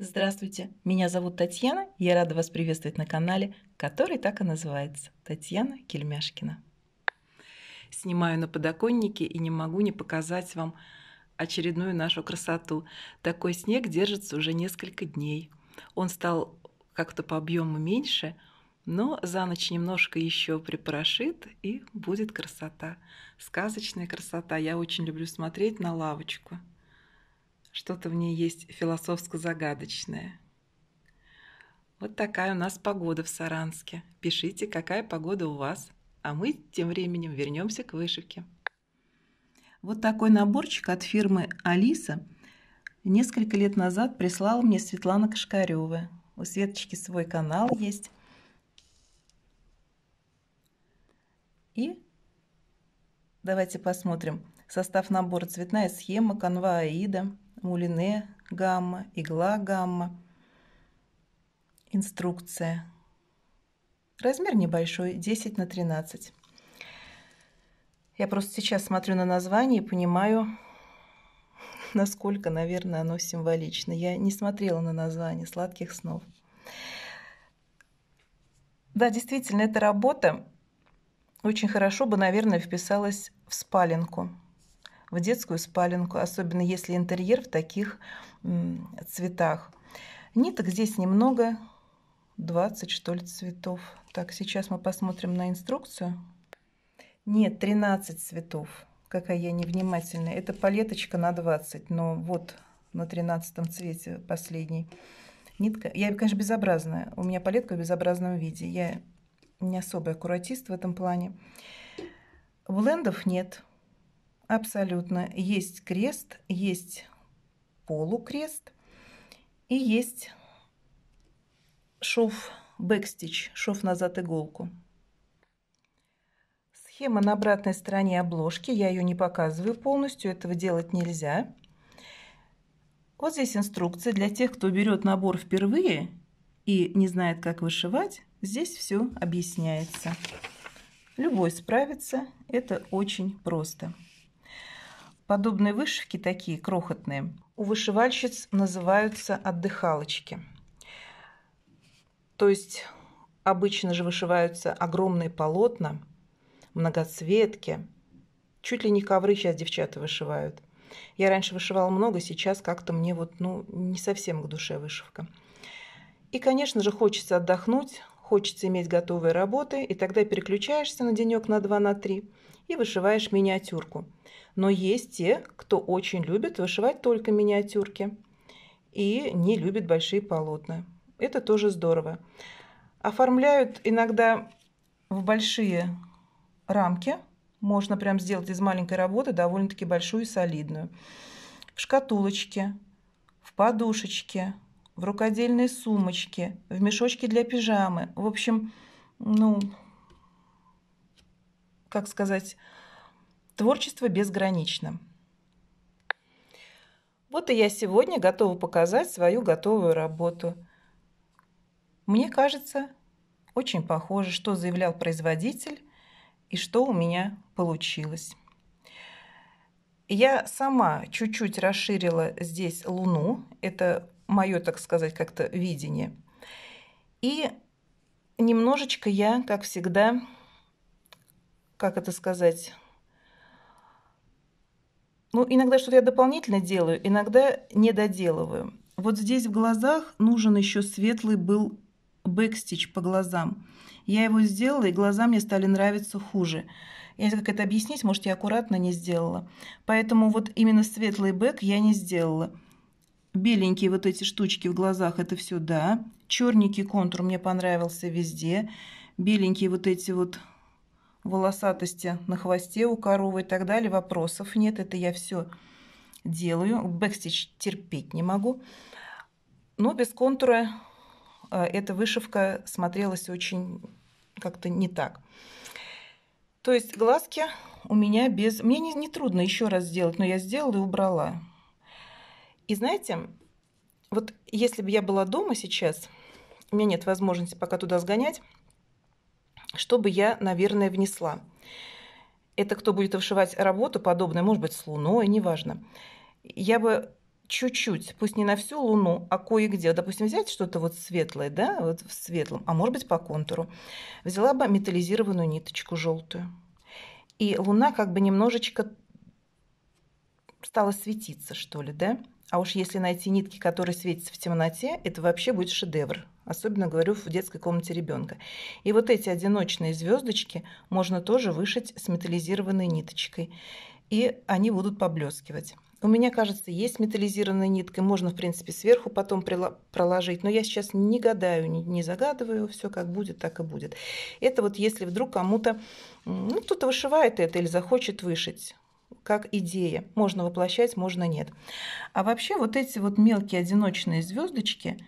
Здравствуйте, меня зовут Татьяна, я рада вас приветствовать на канале, который так и называется «Татьяна Кельмяшкина». Снимаю на подоконнике и не могу не показать вам очередную нашу красоту. Такой снег держится уже несколько дней. Он стал как-то по объему меньше, но за ночь немножко еще припорошит, и будет красота. Сказочная красота. Я очень люблю смотреть на лавочку. Что-то в ней есть философско-загадочное. Вот такая у нас погода в Саранске. Пишите, какая погода у вас. А мы тем временем вернемся к вышивке. Вот такой наборчик от фирмы «Алиса» несколько лет назад прислала мне Светлана Кашкарева. У Светочки свой канал есть. И Давайте посмотрим. Состав набора цветная схема, канва аида, мулине, гамма, игла гамма. Инструкция. Размер небольшой, 10 на 13. Я просто сейчас смотрю на название и понимаю, насколько, наверное, оно символично. Я не смотрела на название «Сладких снов». Да, действительно, эта работа очень хорошо бы, наверное, вписалась в спаленку, в детскую спаленку, особенно если интерьер в таких цветах. Ниток здесь немного, 20 что ли цветов. Так, сейчас мы посмотрим на инструкцию. Нет, 13 цветов. Какая я невнимательная. Это палеточка на 20, но вот на 13 цвете последний. Нитка. Я, конечно, безобразная. У меня палетка в безобразном виде. Я не особый аккуратист в этом плане. Блендов нет абсолютно. Есть крест, есть полукрест и есть шов бэкстич, шов назад иголку. Схема на обратной стороне обложки, я ее не показываю полностью, этого делать нельзя. Вот здесь инструкция для тех, кто берет набор впервые и не знает, как вышивать. Здесь все объясняется. Любой справится, это очень просто. Подобные вышивки, такие крохотные, у вышивальщиц называются отдыхалочки. То есть обычно же вышиваются огромные полотна, многоцветки. Чуть ли не ковры сейчас девчата вышивают. Я раньше вышивала много, сейчас как-то мне вот ну, не совсем к душе вышивка. И, конечно же, хочется отдохнуть, Хочется иметь готовые работы, и тогда переключаешься на денек на два, на три и вышиваешь миниатюрку. Но есть те, кто очень любит вышивать только миниатюрки и не любит большие полотна. Это тоже здорово. Оформляют иногда в большие рамки. Можно прям сделать из маленькой работы довольно-таки большую и солидную. В шкатулочке, в подушечке, в рукодельной сумочке, в мешочке для пижамы. В общем, ну, как сказать, творчество безгранично. Вот и я сегодня готова показать свою готовую работу. Мне кажется, очень похоже, что заявлял производитель и что у меня получилось. Я сама чуть-чуть расширила здесь луну. Это мое, так сказать, как-то видение. И немножечко я, как всегда, как это сказать, ну, иногда что-то я дополнительно делаю, иногда не доделываю. Вот здесь в глазах нужен еще светлый был бэкстич по глазам. Я его сделала, и глаза мне стали нравиться хуже. Я не знаю, как это объяснить, может, я аккуратно не сделала. Поэтому вот именно светлый бэк я не сделала. Беленькие вот эти штучки в глазах, это все да. Черненький контур мне понравился везде. Беленькие вот эти вот волосатости на хвосте у коровы и так далее. Вопросов нет, это я все делаю. Бэкстич терпеть не могу. Но без контура э, эта вышивка смотрелась очень как-то не так. То есть глазки у меня без... Мне не, не трудно еще раз сделать, но я сделала и убрала. И знаете, вот если бы я была дома сейчас, у меня нет возможности пока туда сгонять, что бы я, наверное, внесла? Это кто будет вышивать работу подобную, может быть, с луной, неважно. Я бы чуть-чуть, пусть не на всю луну, а кое-где, допустим, взять что-то вот светлое, да, вот в светлом, а может быть по контуру, взяла бы металлизированную ниточку желтую. И луна как бы немножечко стала светиться, что ли, да? А уж если найти нитки, которые светятся в темноте, это вообще будет шедевр. Особенно, говорю, в детской комнате ребенка. И вот эти одиночные звездочки можно тоже вышить с металлизированной ниточкой. И они будут поблескивать. У меня, кажется, есть металлизированная нитка, можно, в принципе, сверху потом проложить, но я сейчас не гадаю, не, загадываю, все как будет, так и будет. Это вот если вдруг кому-то, ну, кто-то вышивает это или захочет вышить, как идея. Можно воплощать, можно нет. А вообще вот эти вот мелкие одиночные звездочки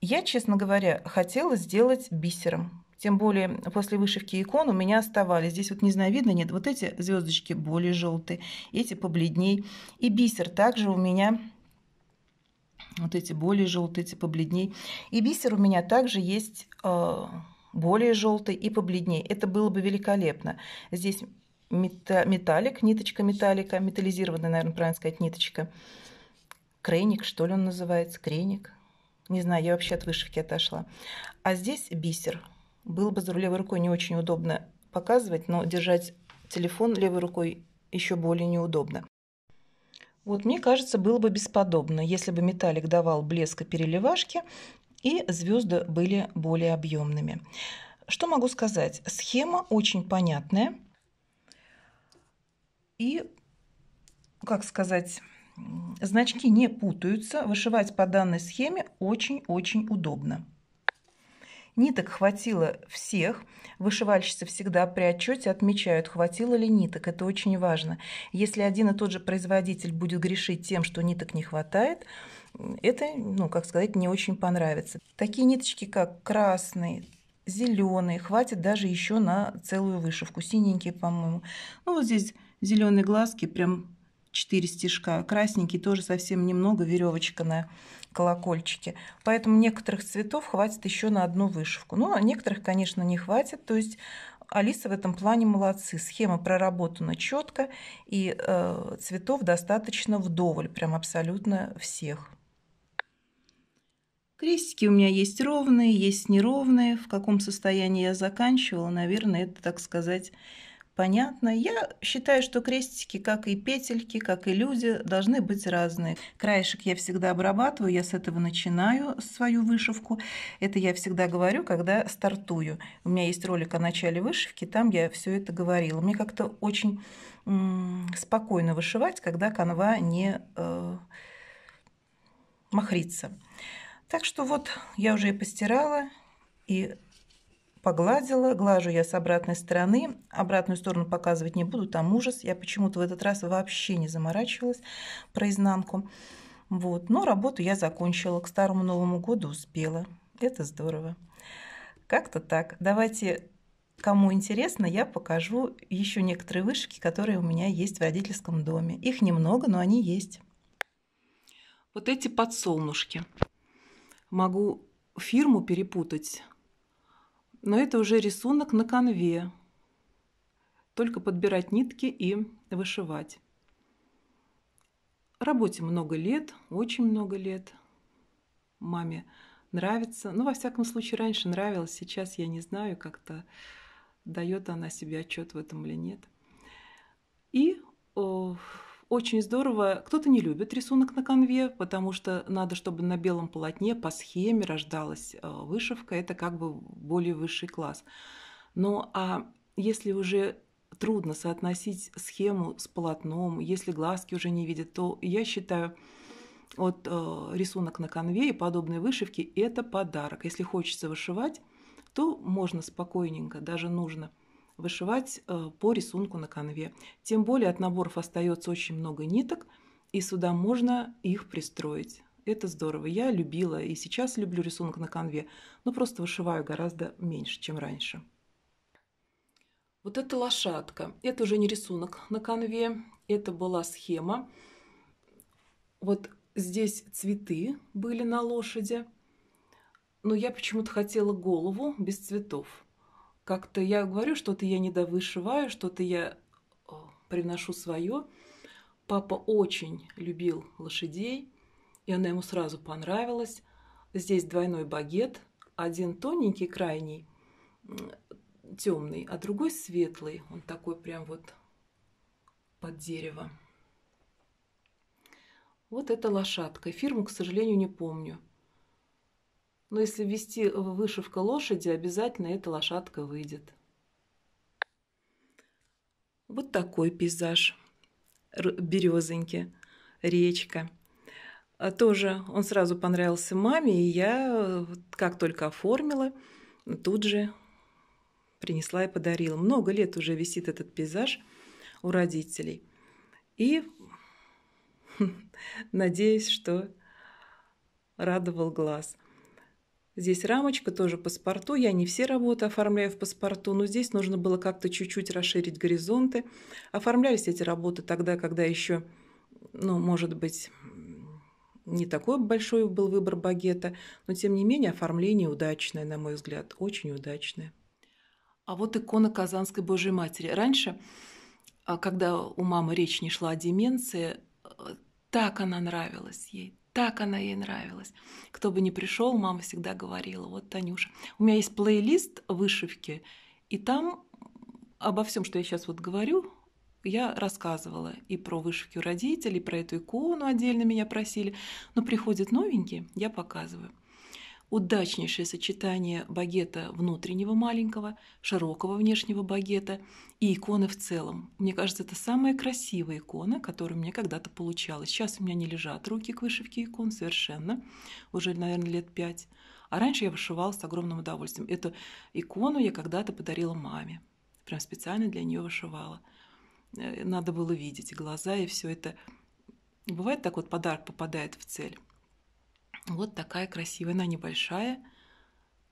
я, честно говоря, хотела сделать бисером. Тем более после вышивки икон у меня оставались. Здесь вот не знаю, видно, нет. Вот эти звездочки более желтые, эти побледней. И бисер также у меня вот эти более желтые, эти побледней. И бисер у меня также есть э, более желтый и побледней. Это было бы великолепно. Здесь металлик, ниточка металлика, металлизированная, наверное, правильно сказать, ниточка. Крейник, что ли он называется, крейник. Не знаю, я вообще от вышивки отошла. А здесь бисер. Было бы за левой рукой не очень удобно показывать, но держать телефон левой рукой еще более неудобно. Вот мне кажется, было бы бесподобно, если бы металлик давал блеска переливашки и звезды были более объемными. Что могу сказать? Схема очень понятная – и, как сказать, значки не путаются. Вышивать по данной схеме очень-очень удобно. Ниток хватило всех. Вышивальщицы всегда при отчете отмечают, хватило ли ниток. Это очень важно. Если один и тот же производитель будет грешить тем, что ниток не хватает, это, ну, как сказать, не очень понравится. Такие ниточки, как красный, зеленый, хватит даже еще на целую вышивку, синенький, по-моему. Ну, вот здесь зеленые глазки, прям 4 стежка, красненький тоже совсем немного, веревочка на колокольчике. Поэтому некоторых цветов хватит еще на одну вышивку. Ну, а некоторых, конечно, не хватит, то есть Алиса в этом плане молодцы. Схема проработана четко, и э, цветов достаточно вдоволь, прям абсолютно всех. Крестики у меня есть ровные, есть неровные. В каком состоянии я заканчивала, наверное, это, так сказать, понятно. Я считаю, что крестики, как и петельки, как и люди, должны быть разные. Краешек я всегда обрабатываю, я с этого начинаю свою вышивку. Это я всегда говорю, когда стартую. У меня есть ролик о начале вышивки, там я все это говорила. Мне как-то очень спокойно вышивать, когда канва не э, махрится. Так что вот я уже и постирала, и погладила. Глажу я с обратной стороны. Обратную сторону показывать не буду, там ужас. Я почему-то в этот раз вообще не заморачивалась про изнанку. Вот. Но работу я закончила. К Старому Новому году успела. Это здорово. Как-то так. Давайте, кому интересно, я покажу еще некоторые вышки, которые у меня есть в родительском доме. Их немного, но они есть. Вот эти подсолнушки могу фирму перепутать, но это уже рисунок на конве. Только подбирать нитки и вышивать. Работе много лет, очень много лет. Маме нравится. Ну, во всяком случае, раньше нравилось. Сейчас я не знаю, как-то дает она себе отчет в этом или нет. И о, очень здорово. Кто-то не любит рисунок на конве, потому что надо, чтобы на белом полотне по схеме рождалась э, вышивка. Это как бы более высший класс. но а если уже трудно соотносить схему с полотном, если глазки уже не видят, то я считаю, вот э, рисунок на конве и подобные вышивки – это подарок. Если хочется вышивать, то можно спокойненько, даже нужно вышивать э, по рисунку на конве. Тем более от наборов остается очень много ниток, и сюда можно их пристроить. Это здорово. Я любила и сейчас люблю рисунок на конве, но просто вышиваю гораздо меньше, чем раньше. Вот эта лошадка. Это уже не рисунок на конве, это была схема. Вот здесь цветы были на лошади, но я почему-то хотела голову без цветов как-то я говорю, что-то я недовышиваю, что-то я приношу свое. Папа очень любил лошадей, и она ему сразу понравилась. Здесь двойной багет, один тоненький, крайний, темный, а другой светлый. Он такой прям вот под дерево. Вот эта лошадка. Фирму, к сожалению, не помню. Но если ввести вышивка лошади, обязательно эта лошадка выйдет. Вот такой пейзаж березоньки, речка. А тоже он сразу понравился маме, и я, как только оформила, тут же принесла и подарила. Много лет уже висит этот пейзаж у родителей. И надеюсь, что радовал глаз. Здесь рамочка тоже паспорту. Я не все работы оформляю в паспорту, но здесь нужно было как-то чуть-чуть расширить горизонты. Оформлялись эти работы тогда, когда еще, ну, может быть, не такой большой был выбор багета, но тем не менее оформление удачное, на мой взгляд, очень удачное. А вот икона Казанской Божьей Матери. Раньше, а, когда у мамы речь не шла о деменции, э, так она нравилась ей, так она ей нравилась. Кто бы ни пришел, мама всегда говорила, вот Танюша. У меня есть плейлист вышивки, и там обо всем, что я сейчас вот говорю, я рассказывала и про вышивки у родителей, и про эту икону отдельно меня просили. Но приходят новенькие, я показываю удачнейшее сочетание багета внутреннего маленького, широкого внешнего багета и иконы в целом. Мне кажется, это самая красивая икона, которую мне когда-то получалось. Сейчас у меня не лежат руки к вышивке икон совершенно, уже, наверное, лет пять. А раньше я вышивала с огромным удовольствием. Эту икону я когда-то подарила маме. Прям специально для нее вышивала. Э, надо было видеть глаза и все это. Бывает так вот подарок попадает в цель. Вот такая красивая, она небольшая.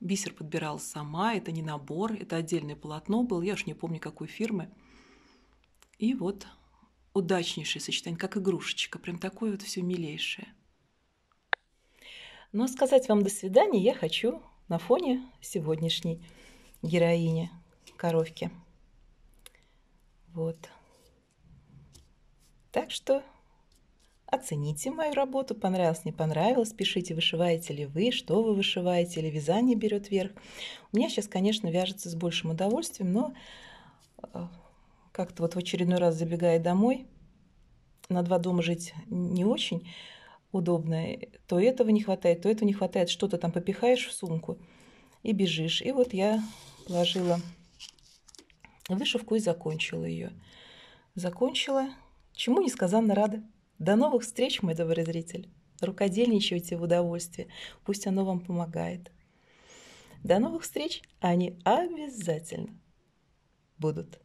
Бисер подбирала сама, это не набор, это отдельное полотно было, я уж не помню какой фирмы. И вот удачнейшее сочетание, как игрушечка, прям такое вот все милейшее. Но ну, сказать вам до свидания я хочу на фоне сегодняшней героини коровки. Вот. Так что Оцените мою работу, понравилось, не понравилось, пишите, вышиваете ли вы, что вы вышиваете, или вязание берет верх. У меня сейчас, конечно, вяжется с большим удовольствием, но э, как-то вот в очередной раз забегая домой, на два дома жить не очень удобно, то этого не хватает, то этого не хватает, что-то там попихаешь в сумку и бежишь. И вот я положила вышивку и закончила ее. Закончила, чему несказанно рада. До новых встреч, мой добрый зритель. Рукодельничайте в удовольствии, пусть оно вам помогает. До новых встреч, они обязательно будут.